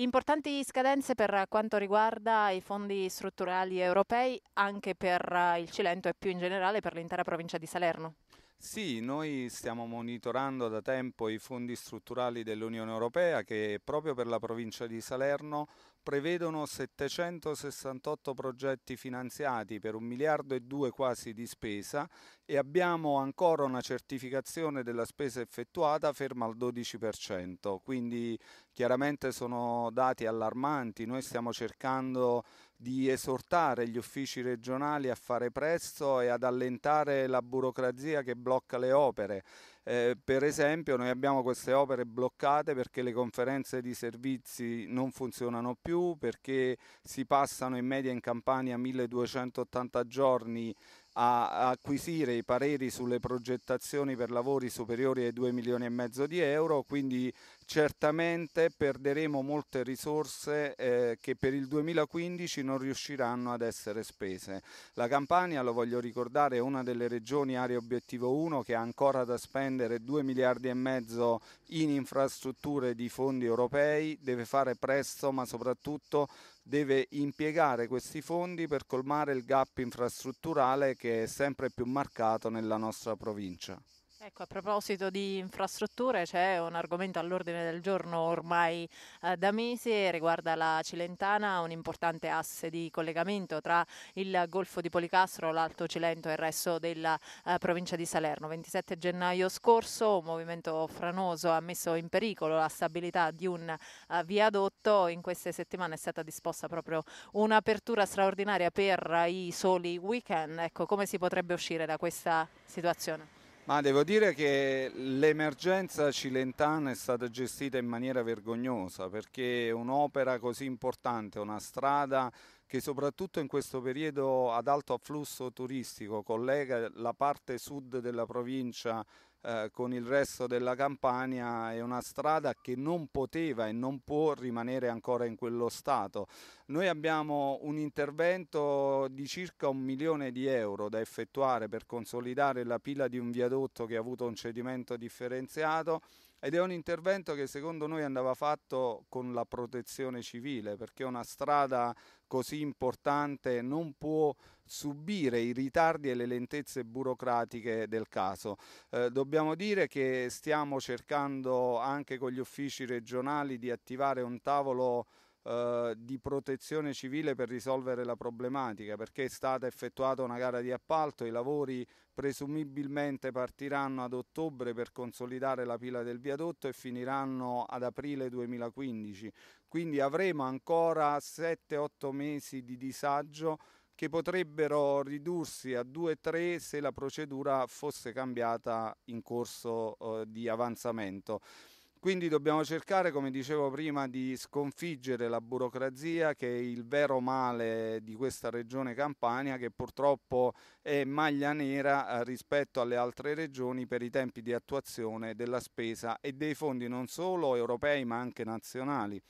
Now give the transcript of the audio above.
Importanti scadenze per quanto riguarda i fondi strutturali europei anche per eh, il Cilento e più in generale per l'intera provincia di Salerno. Sì, noi stiamo monitorando da tempo i fondi strutturali dell'Unione Europea che proprio per la provincia di Salerno prevedono 768 progetti finanziati per un miliardo e due quasi di spesa e abbiamo ancora una certificazione della spesa effettuata ferma al 12%, quindi chiaramente sono dati allarmanti, noi stiamo cercando di esortare gli uffici regionali a fare presto e ad allentare la burocrazia che blocca le opere eh, per esempio noi abbiamo queste opere bloccate perché le conferenze di servizi non funzionano più, perché si passano in media in Campania 1280 giorni a acquisire i pareri sulle progettazioni per lavori superiori ai 2 milioni e mezzo di euro, quindi certamente perderemo molte risorse eh, che per il 2015 non riusciranno ad essere spese. La Campania, lo voglio ricordare, è una delle regioni area obiettivo 1 che ha ancora da spendere 2 miliardi e mezzo in infrastrutture di fondi europei, deve fare presto ma soprattutto deve impiegare questi fondi per colmare il gap infrastrutturale che è sempre più marcato nella nostra provincia. Ecco, a proposito di infrastrutture, c'è un argomento all'ordine del giorno ormai eh, da mesi riguarda la Cilentana, un importante asse di collegamento tra il Golfo di Policastro, l'Alto Cilento e il resto della eh, provincia di Salerno. 27 gennaio scorso un movimento franoso ha messo in pericolo la stabilità di un eh, viadotto. In queste settimane è stata disposta proprio un'apertura straordinaria per i soli weekend. Ecco, come si potrebbe uscire da questa situazione? Ma devo dire che l'emergenza cilentana è stata gestita in maniera vergognosa perché un'opera così importante, una strada che soprattutto in questo periodo ad alto afflusso turistico collega la parte sud della provincia eh, con il resto della Campania è una strada che non poteva e non può rimanere ancora in quello stato. Noi abbiamo un intervento di circa un milione di euro da effettuare per consolidare la pila di un viadotto che ha avuto un cedimento differenziato ed è un intervento che secondo noi andava fatto con la protezione civile perché una strada così importante non può subire i ritardi e le lentezze burocratiche del caso. Eh, dobbiamo dire che stiamo cercando anche con gli uffici regionali di attivare un tavolo eh, di protezione civile per risolvere la problematica perché è stata effettuata una gara di appalto, i lavori presumibilmente partiranno ad ottobre per consolidare la pila del viadotto e finiranno ad aprile 2015, quindi avremo ancora 7-8 mesi di disagio che potrebbero ridursi a 2-3 se la procedura fosse cambiata in corso eh, di avanzamento. Quindi dobbiamo cercare, come dicevo prima, di sconfiggere la burocrazia che è il vero male di questa regione Campania che purtroppo è maglia nera eh, rispetto alle altre regioni per i tempi di attuazione della spesa e dei fondi non solo europei ma anche nazionali.